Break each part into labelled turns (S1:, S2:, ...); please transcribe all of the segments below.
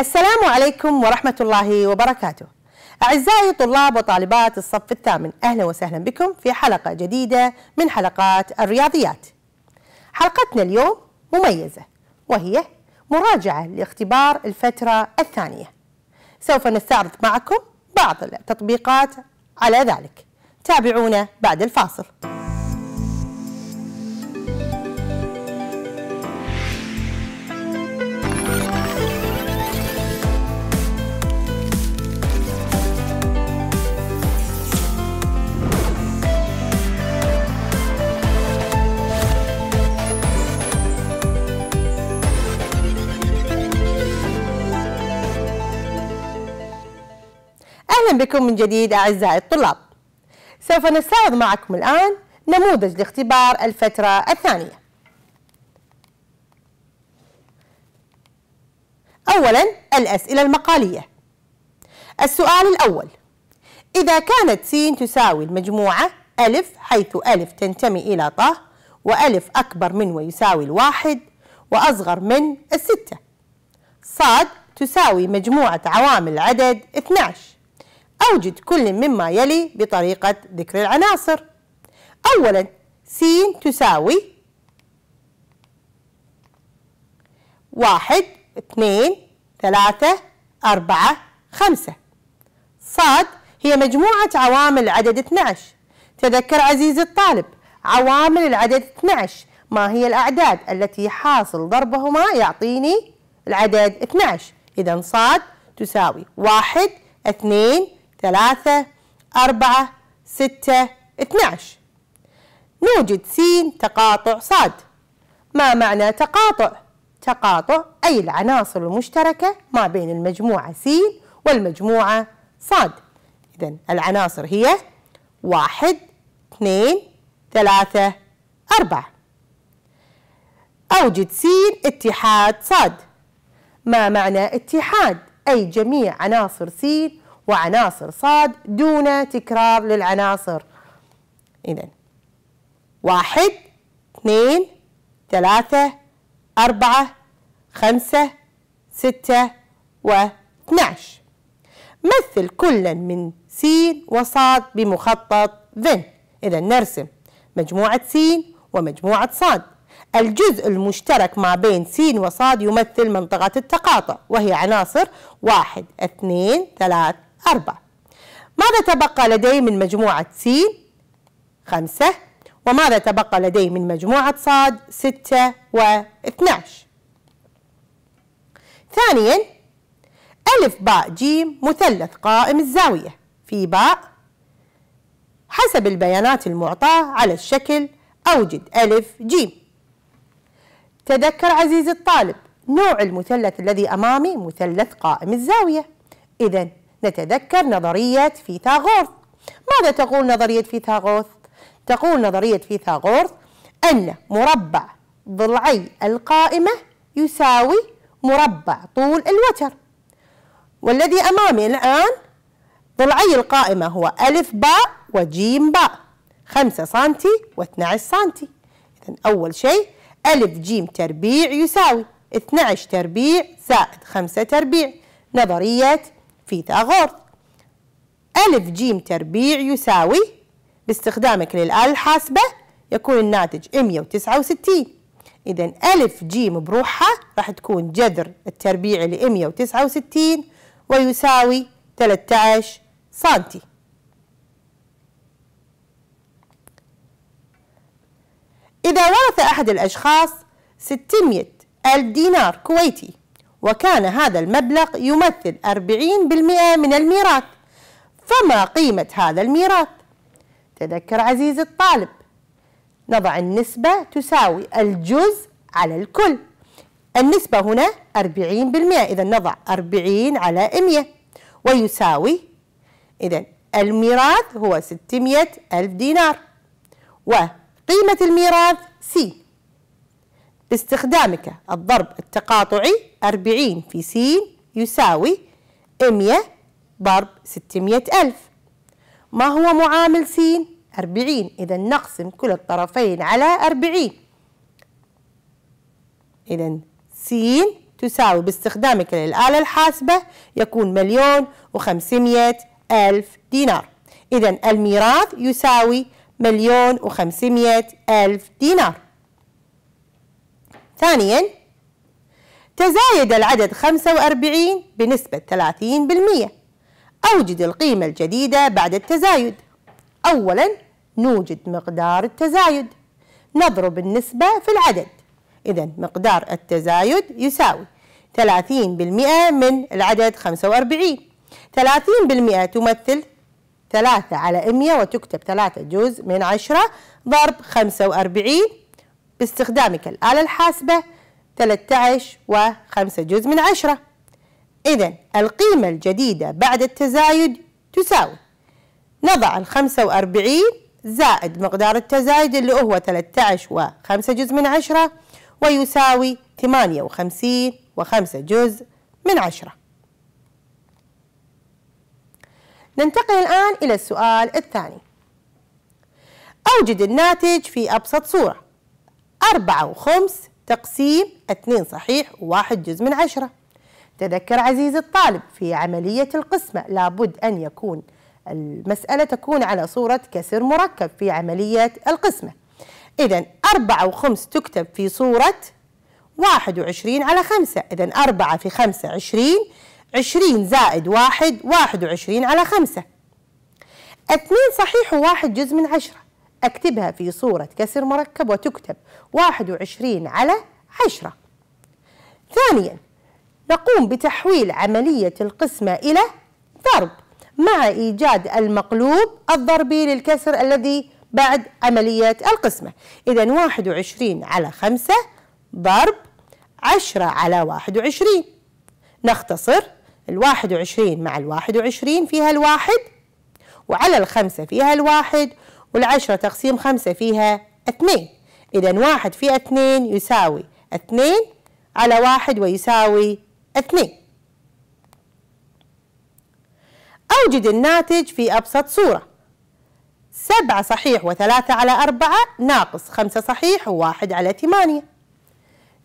S1: السلام عليكم ورحمة الله وبركاته أعزائي طلاب وطالبات الصف الثامن أهلا وسهلا بكم في حلقة جديدة من حلقات الرياضيات حلقتنا اليوم مميزة وهي مراجعة لاختبار الفترة الثانية سوف نستعرض معكم بعض التطبيقات على ذلك تابعونا بعد الفاصل أهلا بكم من جديد أعزائي الطلاب سوف نستعرض معكم الآن نموذج لاختبار الفترة الثانية أولا الأسئلة المقالية السؤال الأول إذا كانت س تساوي المجموعة ألف حيث ألف تنتمي إلى ط وألف أكبر من ويساوي الواحد وأصغر من الستة صاد تساوي مجموعة عوامل العدد 12 أوجد كل مما يلي بطريقة ذكر العناصر أولا س تساوي واحد اثنين ثلاثة أربعة خمسة صاد هي مجموعة عوامل العدد 12 تذكر عزيزي الطالب عوامل العدد 12 ما هي الأعداد التي حاصل ضربهما يعطيني العدد 12 إذا صاد تساوي واحد اثنين ثلاثة أربعة ستة اتناش نوجد س تقاطع صاد ما معنى تقاطع؟ تقاطع أي العناصر المشتركة ما بين المجموعة س والمجموعة صاد إذا العناصر هي واحد اثنين ثلاثة أربعة أوجد س اتحاد صاد ما معنى اتحاد؟ أي جميع عناصر س وعناصر صاد دون تكرار للعناصر إذا واحد اثنين ثلاثة أربعة خمسة ستة واثناش مثل كلا من س وصاد بمخطط ذن إذا نرسم مجموعة س ومجموعة صاد الجزء المشترك ما بين س وصاد يمثل منطقة التقاطع وهي عناصر واحد اثنين ثلاث أربعة ماذا تبقى لدي من مجموعة س خمسة وماذا تبقى لدي من مجموعة صاد ستة واثناش ثانيا ألف باء جيم مثلث قائم الزاوية في باء حسب البيانات المعطاة على الشكل أوجد ألف جيم تذكر عزيزي الطالب نوع المثلث الذي أمامي مثلث قائم الزاوية إذا نتذكر نظرية فيثاغورث ماذا تقول نظرية فيثاغورث؟ تقول نظرية فيثاغورث أن مربع ضلعي القائمة يساوي مربع طول الوتر والذي أمامي الآن ضلعي القائمة هو ألف باء وجيم باء خمسة سنتي واثناش سنتي إذا أول شيء ألف جيم تربيع يساوي 12 تربيع زائد 5 تربيع نظرية فيثاغورث ألف جيم تربيع يساوي باستخدامك للآلة الحاسبة يكون الناتج 169 إذا ألف جيم بروحها راح تكون جذر التربيع ل 169 ويساوي 13 سنتي إذا ورث أحد الأشخاص 600 ألف دينار كويتي وكان هذا المبلغ يمثل 40% من الميراث فما قيمة هذا الميراث؟ تذكر عزيزي الطالب نضع النسبة تساوي الجزء على الكل النسبة هنا 40% إذا نضع 40 على 100 ويساوي إذا الميراث هو 600 ألف دينار وقيمة الميراث سي باستخدامك الضرب التقاطعي 40 في س يساوي 100 ضرب 600 ألف ما هو معامل س؟ 40 إذا نقسم كل الطرفين على 40 إذا س تساوي باستخدامك للآلة الحاسبة يكون مليون وخمسمية ألف دينار إذا الميراث يساوي مليون وخمسمية ألف دينار ثانيا تزايد العدد 45 بنسبة 30% أوجد القيمة الجديدة بعد التزايد أولا نوجد مقدار التزايد نضرب النسبة في العدد إذا مقدار التزايد يساوي 30% من العدد 45 30% تمثل 3 على 100 وتكتب 3 جزء من 10 ضرب 45 باستخدامك الآلة الحاسبة 13 و5 جزء من 10 إذا القيمة الجديدة بعد التزايد تساوي نضع ال 45 زائد مقدار التزايد اللي هو 13 و5 جزء من 10 ويساوي 58 و5 جزء من 10 ننتقل الآن إلى السؤال الثاني أوجد الناتج في أبسط صورة أربعة وخمس تقسيم اثنين صحيح وواحد جزء من عشرة تذكر عزيزي الطالب في عملية القسمة لابد أن يكون المسألة تكون على صورة كسر مركب في عملية القسمة إذا أربعة وخمس تكتب في صورة واحد وعشرين على خمسة إذا أربعة في خمسة عشرين عشرين زائد واحد واحد وعشرين على خمسة اثنين صحيح وواحد جزء من عشرة أكتبها في صورة كسر مركب وتكتب 21 على 10 ثانيا نقوم بتحويل عملية القسمة إلى ضرب مع إيجاد المقلوب الضربي للكسر الذي بعد عملية القسمة إذا 21 على 5 ضرب 10 على 21 نختصر الواحد وعشرين مع الواحد وعشرين فيها الواحد وعلى الخمسة فيها الواحد والعشرة تقسيم خمسة فيها اثنين إذا واحد في اثنين يساوي اثنين على واحد ويساوي اثنين أوجد الناتج في أبسط صورة سبعة صحيح وثلاثة على أربعة ناقص خمسة صحيح وواحد على ثمانية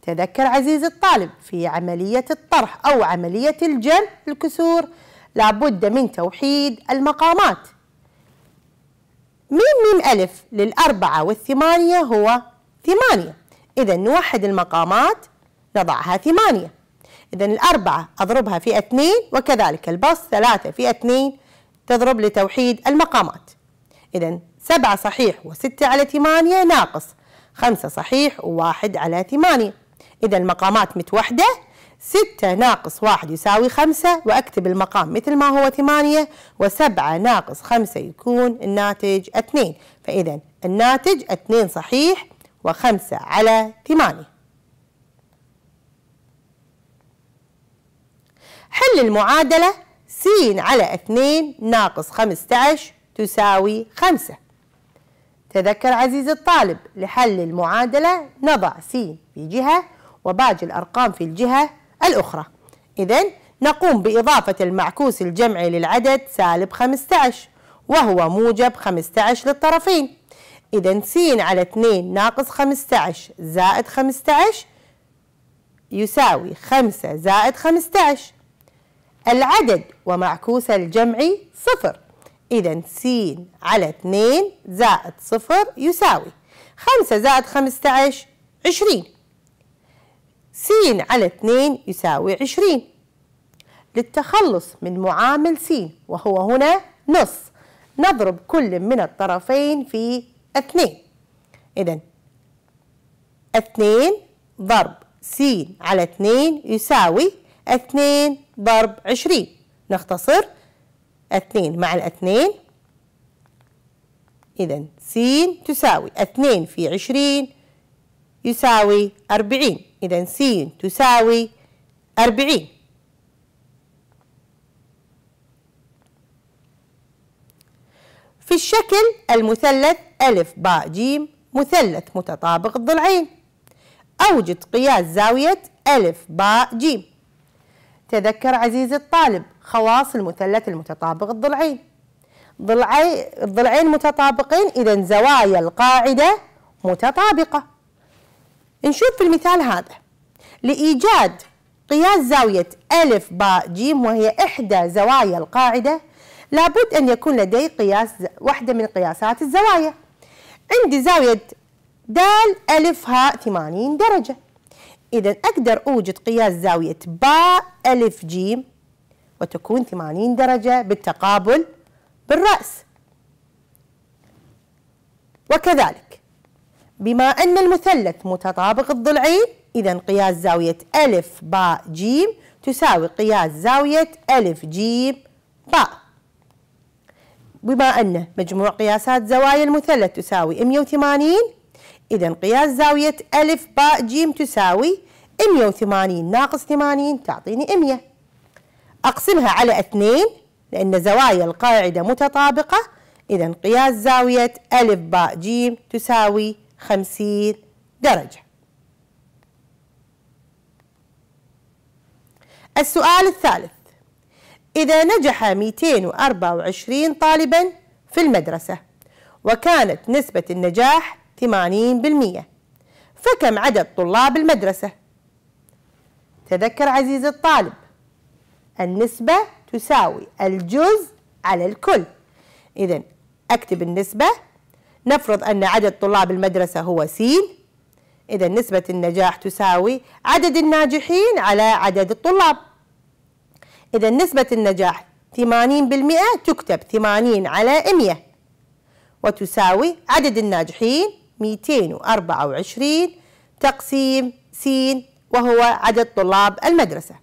S1: تذكر عزيزي الطالب في عملية الطرح أو عملية الجمع الكسور لابد من توحيد المقامات ميم ميم ألف للأربعة والثمانية هو ثمانية إذا نوحد المقامات نضعها ثمانية إذا الأربعة أضربها في اثنين وكذلك البص ثلاثة في اثنين تضرب لتوحيد المقامات إذا سبعة صحيح وستة على ثمانية ناقص خمسة صحيح وواحد على ثمانية إذا المقامات متوحدة 6 ناقص 1 يساوي 5 وأكتب المقام مثل ما هو 8 و7 ناقص 5 يكون الناتج 2 فإذا الناتج 2 صحيح و5 على 8 حل المعادلة س على 2 ناقص 15 تساوي 5 تذكر عزيزي الطالب لحل المعادلة نضع س في جهة وباقي الأرقام في الجهة الأخرى إذا نقوم بإضافة المعكوس الجمعي للعدد سالب 15 وهو موجب 15 للطرفين إذا س على 2 ناقص 15 زائد 15 يساوي 5 زائد 15 العدد ومعكوس الجمعي صفر إذا س على 2 زائد صفر يساوي 5 زائد 15 20 س على 2 يساوي 20 للتخلص من معامل س وهو هنا نص نضرب كل من الطرفين في 2 إذا 2 ضرب س على 2 يساوي 2 ضرب 20 نختصر 2 مع 2 إذا س تساوي 2 في 20 يساوي 40 إذا س تساوي 40 في الشكل المثلث ألف باء جيم مثلث متطابق الضلعين أوجد قياس زاوية ألف باء جيم تذكر عزيزي الطالب خواص المثلث المتطابق الضلعين ضلعي الضلعين متطابقين إذا زوايا القاعدة متطابقة نشوف في المثال هذا لإيجاد قياس زاوية ألف باء جيم وهي إحدى زوايا القاعدة لابد أن يكون لدي قياس واحدة من قياسات الزوايا عندي زاوية دال ألف هاء ثمانين درجة إذا أقدر أوجد قياس زاوية باء ألف جيم وتكون ثمانين درجة بالتقابل بالرأس وكذلك بما أن المثلث متطابق الضلعين إذا قياس زاوية ألف باء جيم تساوي قياس زاوية ألف جيم باء بما أن مجموع قياسات زوايا المثلث تساوي 180 إذا قياس زاوية ألف باء جيم تساوي 180 ناقص 80 تعطيني 100 أقسمها على 2 لأن زوايا القاعدة متطابقة إذا قياس زاوية ألف باء جيم تساوي 50 درجة السؤال الثالث إذا نجح 224 طالبا في المدرسة وكانت نسبة النجاح 80% فكم عدد طلاب المدرسة؟ تذكر عزيزي الطالب النسبة تساوي الجزء على الكل إذا أكتب النسبة نفرض أن عدد طلاب المدرسة هو س إذا نسبة النجاح تساوي عدد الناجحين على عدد الطلاب إذا نسبة النجاح 80% تكتب 80 على 100 وتساوي عدد الناجحين 224 تقسيم س وهو عدد طلاب المدرسة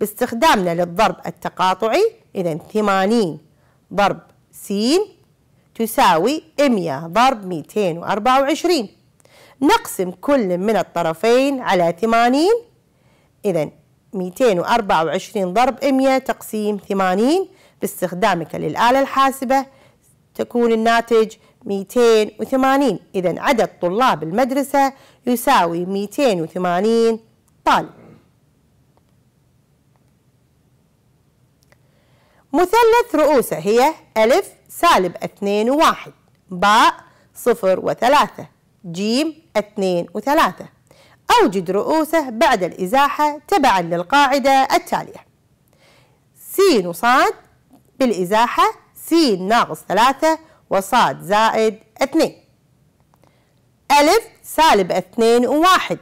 S1: باستخدامنا للضرب التقاطعي إذا 80 ضرب س تساوي 100 ضرب 224 نقسم كل من الطرفين على 80 إذا 224 ضرب 100 تقسيم 80 باستخدامك للآلة الحاسبة تكون الناتج 280 إذا عدد طلاب المدرسة يساوي 280 طالب مثلث رؤوسه هي ألف سالب اثنين وواحد باء صفر وثلاثة جيم اثنين وثلاثة أوجد رؤوسه بعد الإزاحة تبعا للقاعدة التالية سين وصاد بالإزاحة سين ناقص ثلاثة وصاد زائد اثنين ألف سالب اثنين وواحد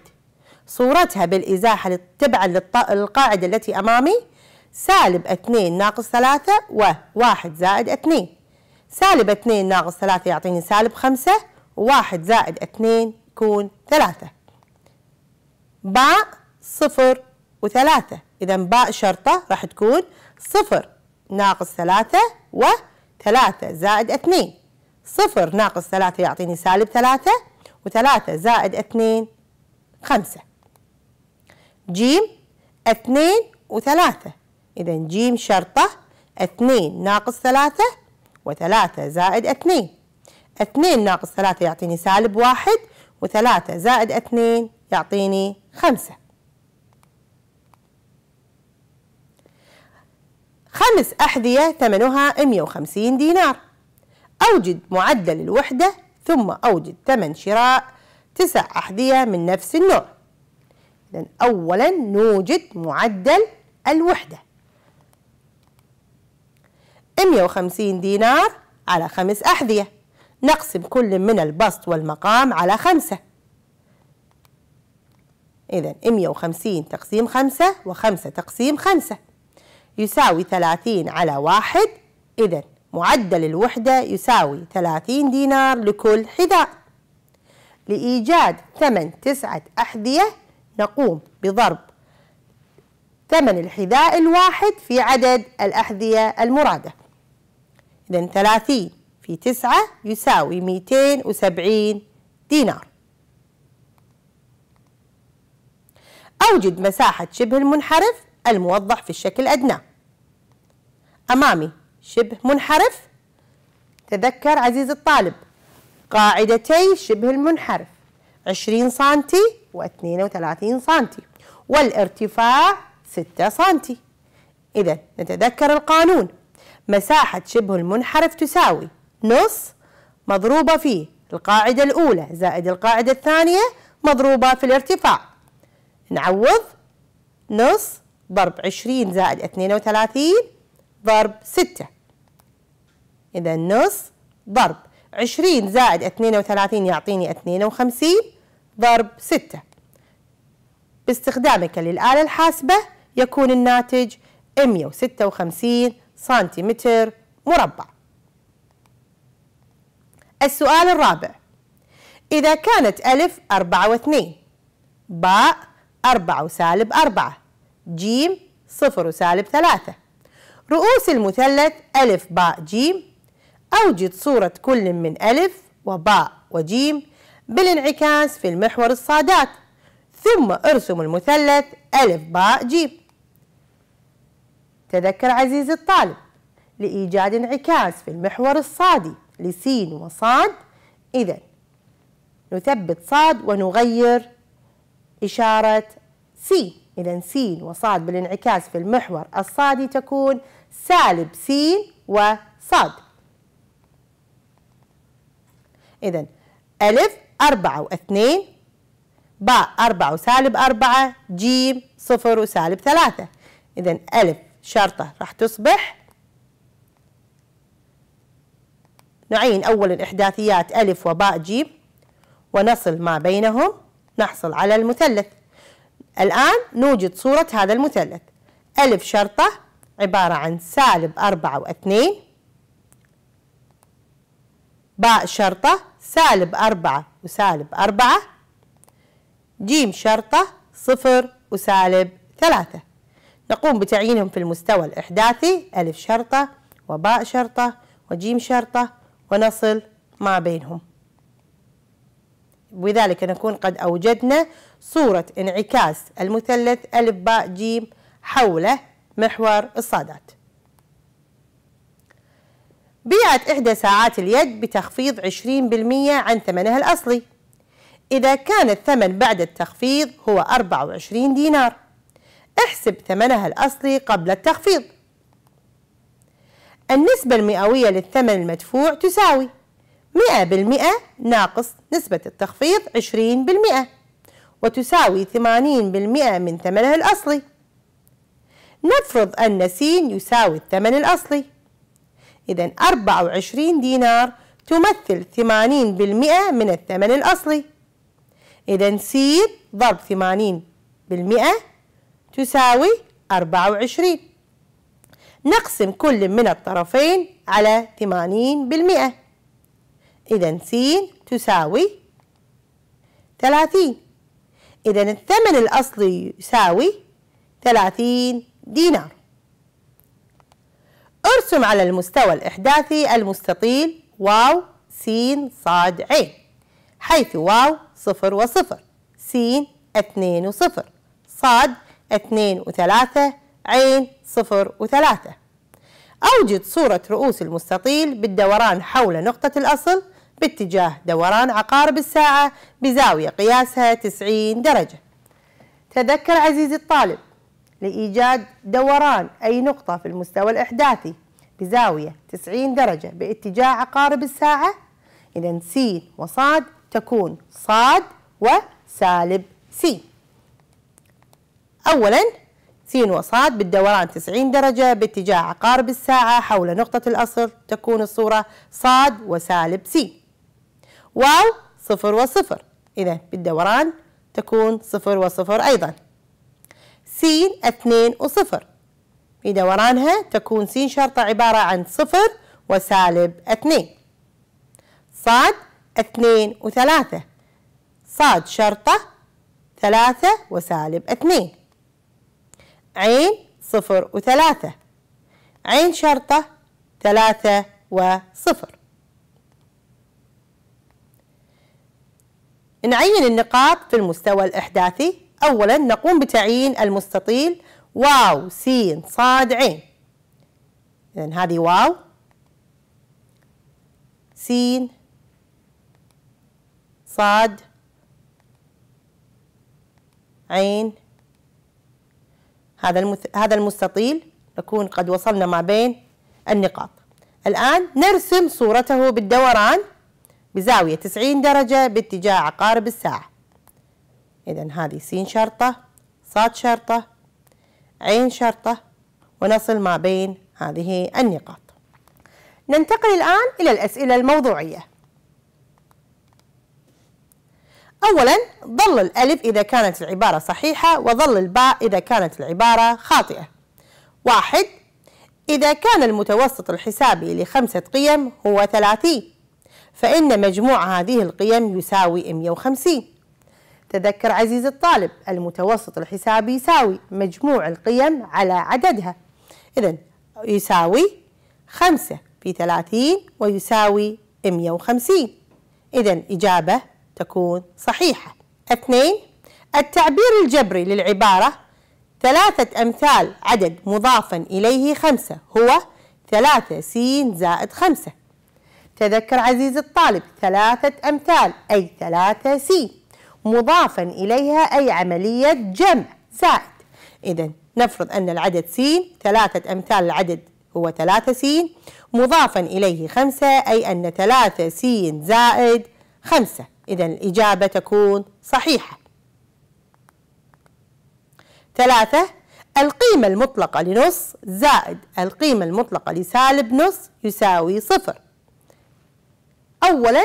S1: صورتها بالإزاحة تبعا للقاعدة التي أمامي سالب 2 ناقص 3 و1 زائد 2 سالب 2 ناقص 3 يعطيني سالب 5 و1 زائد 2 يكون 3 باء صفر وثلاثة إذا باء شرطة راح تكون صفر ناقص ثلاثة وثلاثة زائد اثنين صفر ناقص ثلاثة يعطيني سالب ثلاثة وثلاثة زائد اثنين خمسة جيم اثنين وثلاثة إذا جيم شرطة اثنين ناقص ثلاثة وثلاثة زائد اثنين اثنين ناقص ثلاثة يعطيني سالب واحد وثلاثة زائد اثنين يعطيني خمسة خمس أحذية ثمنها 150 دينار أوجد معدل الوحدة ثم أوجد ثمن شراء تسع أحذية من نفس النوع إذن أولا نوجد معدل الوحدة 150 دينار على خمس أحذية نقسم كل من البسط والمقام على خمسة إذا 150 تقسيم خمسة وخمسة تقسيم خمسة يساوي 30 على واحد إذا معدل الوحدة يساوي 30 دينار لكل حذاء لإيجاد ثمن تسعة أحذية نقوم بضرب ثمن الحذاء الواحد في عدد الأحذية المرادة إذا 30 في 9 يساوي 270 دينار أوجد مساحة شبه المنحرف الموضح في الشكل الأدنى أمامي شبه منحرف تذكر عزيزي الطالب قاعدتي شبه المنحرف 20 سنتي و 32 سنتي والارتفاع 6 سنتي إذا نتذكر القانون مساحة شبه المنحرف تساوي نص مضروبة في القاعدة الأولى زائد القاعدة الثانية مضروبة في الارتفاع نعوض نص ضرب 20 زائد 32 ضرب 6 إذا نص ضرب 20 زائد 32 يعطيني 52 ضرب 6 باستخدامك للآلة الحاسبة يكون الناتج 156 سنتيمتر مربع السؤال الرابع إذا كانت ألف أربعة واثنين باء أربعة وسالب أربعة جيم صفر وسالب ثلاثة رؤوس المثلث ألف باء جيم أوجد صورة كل من ألف وباء وجيم بالانعكاس في المحور الصادات ثم ارسم المثلث ألف باء جيم تذكر عزيزي الطالب لإيجاد انعكاس في المحور الصادي لسين وصاد إذا نثبت صاد ونغير إشارة سين إذا سين وصاد بالانعكاس في المحور الصادي تكون سالب سين وصاد إذا ألف أربعة واثنين باء أربعة وسالب أربعة جيم صفر وسالب ثلاثة إذا ألف شرطة راح تصبح نعين أول الإحداثيات ألف وباء جيم ونصل ما بينهم نحصل على المثلث الآن نوجد صورة هذا المثلث ألف شرطة عبارة عن سالب أربعة واثنين باء شرطة سالب أربعة وسالب أربعة جيم شرطة صفر وسالب ثلاثة نقوم بتعيينهم في المستوى الإحداثي ألف شرطة وباء شرطة وجيم شرطة ونصل ما بينهم وبذلك نكون قد أوجدنا صورة انعكاس المثلث ألف باء جيم حول محور الصادات بيعت إحدى ساعات اليد بتخفيض 20% عن ثمنها الأصلي إذا كان الثمن بعد التخفيض هو 24 دينار احسب ثمنها الأصلي قبل التخفيض النسبة المئوية للثمن المدفوع تساوي 100% ناقص نسبة التخفيض 20% وتساوي 80% من ثمنها الأصلي نفرض أن س يساوي الثمن الأصلي إذا 24 دينار تمثل 80% من الثمن الأصلي إذا س ضرب 80% تساوي 24 نقسم كل من الطرفين على 80% إذا س تساوي 30 إذا الثمن الأصلي يساوي 30 دينار ارسم على المستوى الإحداثي المستطيل واو س ص ع حيث واو صفر وصفر س اثنين وصفر صاد 2 و3 عين و3 أوجد صورة رؤوس المستطيل بالدوران حول نقطة الأصل باتجاه دوران عقارب الساعة بزاوية قياسها 90 درجة تذكر عزيزي الطالب لإيجاد دوران أي نقطة في المستوى الإحداثي بزاوية 90 درجة باتجاه عقارب الساعة إذا س وصاد تكون صاد وسالب س أولا س وصاد بالدوران 90 درجة باتجاه عقارب الساعة حول نقطة الأصل تكون الصورة صاد وسالب س واو صفر وصفر إذا بالدوران تكون صفر وصفر أيضا س اثنين وصفر في دورانها تكون س شرطة عبارة عن صفر وسالب اثنين صاد اثنين وثلاثة صاد شرطة ثلاثة وسالب اثنين عين صفر وثلاثة عين شرطة ثلاثة وصفر نعين النقاط في المستوى الإحداثي أولا نقوم بتعيين المستطيل واو سين صاد عين إذن هذه واو سين صاد عين هذا هذا المستطيل نكون قد وصلنا ما بين النقاط الآن نرسم صورته بالدوران بزاوية 90 درجة باتجاه عقارب الساعة إذا هذه س شرطة صاد شرطة عين شرطة ونصل ما بين هذه النقاط ننتقل الآن إلى الأسئلة الموضوعية أولا ظل الألف إذا كانت العبارة صحيحة وظل الباء إذا كانت العبارة خاطئة واحد إذا كان المتوسط الحسابي لخمسة قيم هو ثلاثين فإن مجموع هذه القيم يساوي 150 تذكر عزيز الطالب المتوسط الحسابي يساوي مجموع القيم على عددها إذا يساوي 5 في 30 ويساوي 150 إذا إجابة تكون صحيحة اثنين التعبير الجبري للعبارة ثلاثة أمثال عدد مضافا إليه خمسة هو ثلاثة سين زائد خمسة تذكر عزيز الطالب ثلاثة أمثال أي ثلاثة سين مضافا إليها أي عملية جمع زائد إذا نفرض أن العدد سين ثلاثة أمثال العدد هو ثلاثة سين مضافا إليه خمسة أي أن ثلاثة سين زائد خمسة إذا الإجابة تكون صحيحة. ثلاثة القيمة المطلقة لنص زائد القيمة المطلقة لسالب نص يساوي صفر. أولا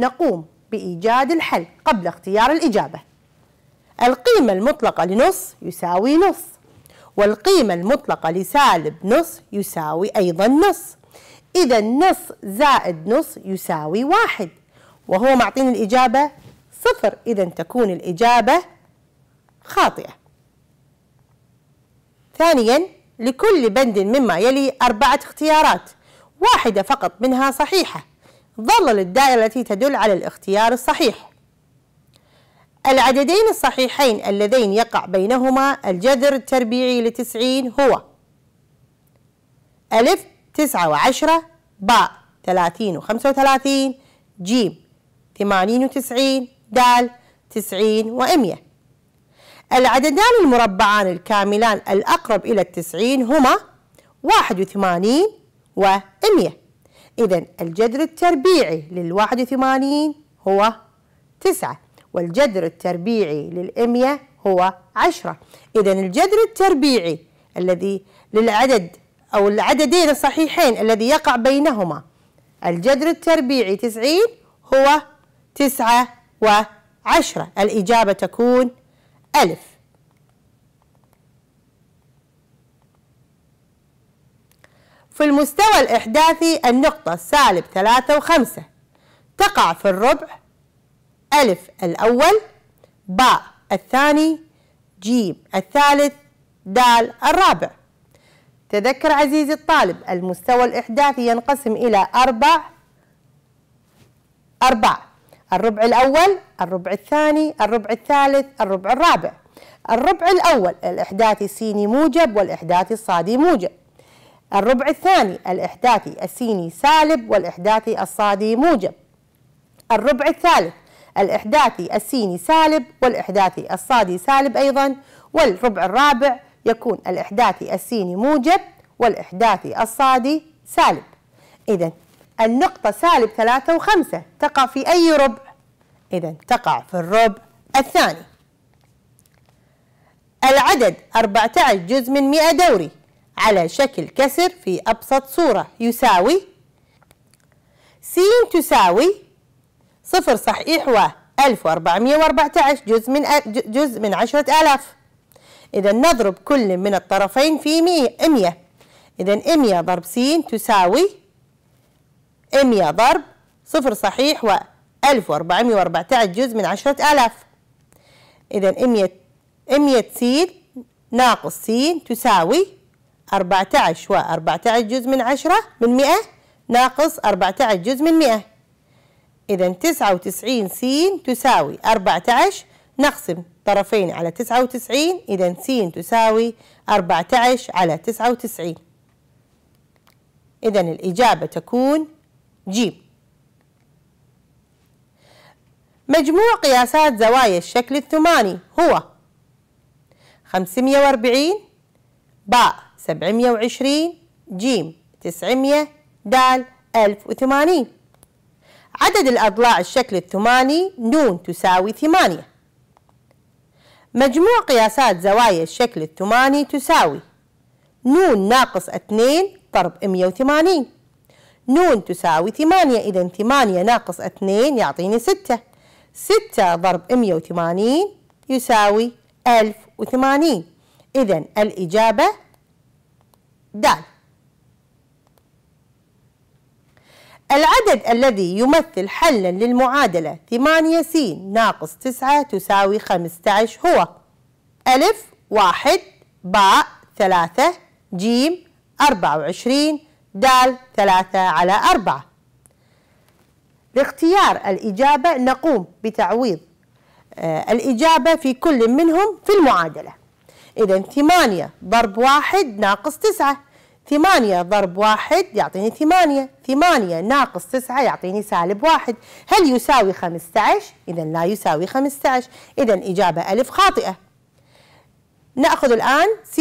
S1: نقوم بإيجاد الحل قبل اختيار الإجابة. القيمة المطلقة لنص يساوي نص والقيمة المطلقة لسالب نص يساوي أيضا نص إذا نص زائد نص يساوي واحد وهو معطيني الإجابة صفر إذا تكون الإجابة خاطئة ثانيا لكل بند مما يلي أربعة اختيارات واحدة فقط منها صحيحة ظلل الدائرة التي تدل على الاختيار الصحيح العددين الصحيحين اللذين يقع بينهما الجذر التربيعي لتسعين هو ألف تسعة وعشرة باء ثلاثين وخمسة وثلاثين جيم 80 و90 د 90 و100 العددان المربعان الكاملان الأقرب إلى ال90 هما 81 و100 إذا الجذر التربيعي لل81 هو 9 والجذر التربيعي لل100 هو 10 إذا الجذر التربيعي الذي للعدد أو العددين الصحيحين الذي يقع بينهما الجذر التربيعي 90 هو تسعة وعشرة الإجابة تكون ألف في المستوى الإحداثي النقطة سالب ثلاثة وخمسة تقع في الربع ألف الأول باء الثاني جيم الثالث دال الرابع تذكر عزيزي الطالب المستوى الإحداثي ينقسم إلى أربع أربع الربع الأول الربع الثاني الربع الثالث الربع الرابع الربع الأول الإحداثي السيني موجب والإحداثي الصادي موجب الربع الثاني الإحداثي السيني سالب والإحداثي الصادي موجب الربع الثالث الإحداثي السيني سالب والإحداثي الصادي سالب أيضا والربع الرابع يكون الإحداثي السيني موجب والإحداثي الصادي سالب إذا النقطة سالب ثلاثة وخمسة تقع في أي ربع؟ إذا تقع في الربع الثاني العدد 14 جزء من 100 دوري على شكل كسر في أبسط صورة يساوي س تساوي صفر صحيح و 1414 جزء من جزء من 10000 إذا نضرب كل من الطرفين في 100 100 إذا 100 ضرب س تساوي 100 ضرب صفر صحيح و 1414 جزء من 10000 إذا 100 100 س ناقص س تساوي 14 و 14 جزء من 10 من 100 ناقص 14 جزء من 100 إذا 99 س تساوي 14 نقسم طرفين على 99 إذا س تساوي 14 على 99 إذا الإجابة تكون ج مجموع قياسات زوايا الشكل الثماني هو 540 باء 720 جيم 900 دال 1080 عدد الأضلاع الشكل الثماني نون تساوي ثمانية مجموع قياسات زوايا الشكل الثماني تساوي نون ناقص 2 ضرب 180 ن تساوي ثمانية إذا ثمانية ناقص اثنين يعطيني ستة ستة ضرب مية وثمانين يساوي ألف وثمانين إذا الإجابة د العدد الذي يمثل حلا للمعادلة ثمانية س ناقص تسعة تساوي خمسة هو ألف واحد باء ثلاثة جيم أربعة وعشرين د ثلاثة على أربعة لاختيار الإجابة نقوم بتعويض آه، الإجابة في كل منهم في المعادلة إذا ثمانية ضرب واحد ناقص تسعة ثمانية ضرب واحد يعطيني ثمانية ثمانية ناقص تسعة يعطيني سالب واحد هل يساوي 15؟ إذا لا يساوي 15 إذا إجابة ألف خاطئة نأخذ الآن س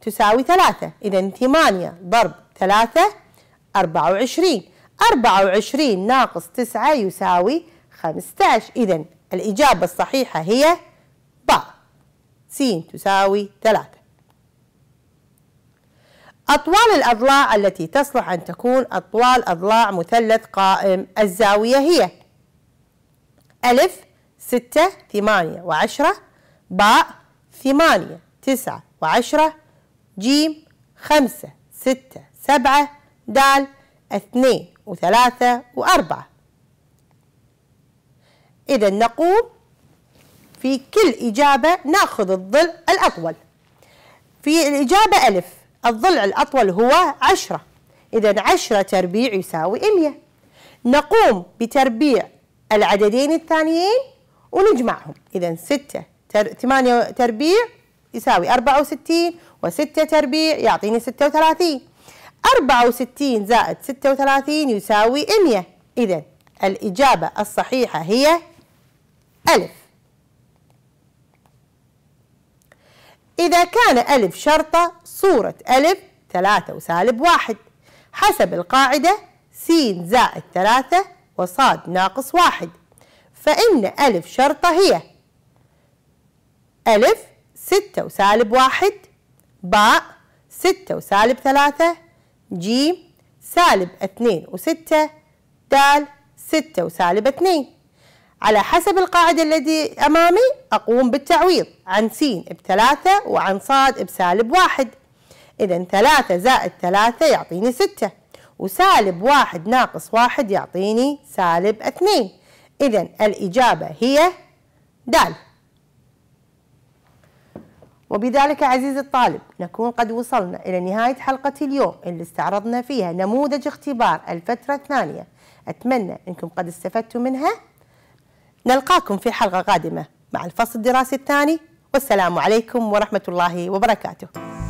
S1: تساوي ثلاثة إذا ثمانية ضرب ثلاثة أربعة وعشرين أربعة وعشرين ناقص تسعة يساوي خمستاش إذا الإجابة الصحيحة هي ب س تساوي ثلاثة أطوال الأضلاع التي تصلح أن تكون أطوال أضلاع مثلث قائم الزاوية هي ألف ستة ثمانية وعشرة باء ثمانية تسعة وعشرة جيم خمسة ستة سبعة دال اثنين وثلاثة وأربعة إذا نقوم في كل إجابة نأخذ الضلع الأطول في الإجابة ألف الضلع الأطول هو عشرة إذا عشرة تربيع يساوي مية نقوم بتربيع العددين الثانيين ونجمعهم إذا ستة تر... ثمانية تربيع يساوي أربعة وستين وستة تربيع يعطيني ستة وثلاثين 64 زائد 36 يساوي 100 إذا الإجابة الصحيحة هي ألف إذا كان ألف شرطة صورة ألف ثلاثة وسالب واحد حسب القاعدة س زائد ثلاثة وصاد ناقص واحد فإن ألف شرطة هي ألف ستة وسالب واحد باء ستة وسالب ثلاثة ج سالب 2 و6 د 6 وسالب 2 على حسب القاعدة التي أمامي أقوم بالتعويض عن س بثلاثة وعن ص بسالب واحد إذا ثلاثة زائد ثلاثة يعطيني ستة وسالب واحد ناقص واحد يعطيني سالب اثنين إذا الإجابة هي د وبذلك عزيزي الطالب نكون قد وصلنا إلى نهاية حلقة اليوم اللي استعرضنا فيها نموذج اختبار الفترة الثانية أتمنى أنكم قد استفدتم منها نلقاكم في حلقة قادمة مع الفصل الدراسي الثاني والسلام عليكم ورحمة الله وبركاته